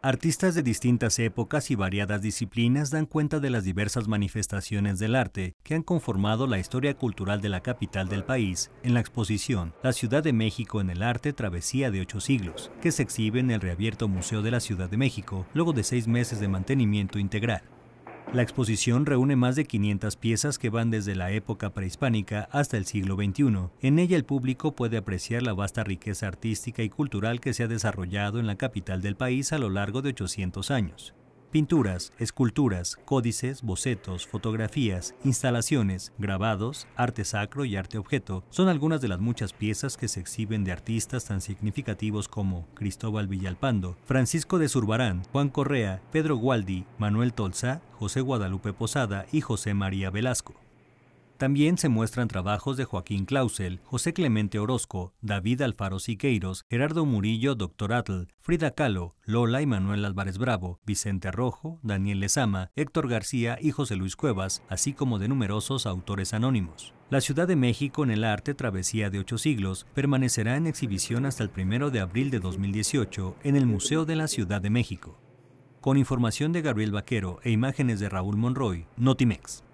Artistas de distintas épocas y variadas disciplinas dan cuenta de las diversas manifestaciones del arte que han conformado la historia cultural de la capital del país en la exposición La Ciudad de México en el Arte Travesía de Ocho Siglos, que se exhibe en el reabierto Museo de la Ciudad de México luego de seis meses de mantenimiento integral. La exposición reúne más de 500 piezas que van desde la época prehispánica hasta el siglo XXI. En ella el público puede apreciar la vasta riqueza artística y cultural que se ha desarrollado en la capital del país a lo largo de 800 años. Pinturas, esculturas, códices, bocetos, fotografías, instalaciones, grabados, arte sacro y arte objeto son algunas de las muchas piezas que se exhiben de artistas tan significativos como Cristóbal Villalpando, Francisco de Zurbarán, Juan Correa, Pedro Gualdi, Manuel Tolza, José Guadalupe Posada y José María Velasco. También se muestran trabajos de Joaquín Clausel, José Clemente Orozco, David Alfaro Siqueiros, Gerardo Murillo, Doctor Atl, Frida Kahlo, Lola y Manuel Álvarez Bravo, Vicente Rojo, Daniel Lezama, Héctor García y José Luis Cuevas, así como de numerosos autores anónimos. La Ciudad de México en el arte Travesía de ocho siglos permanecerá en exhibición hasta el 1 de abril de 2018 en el Museo de la Ciudad de México. Con información de Gabriel Vaquero e imágenes de Raúl Monroy, Notimex.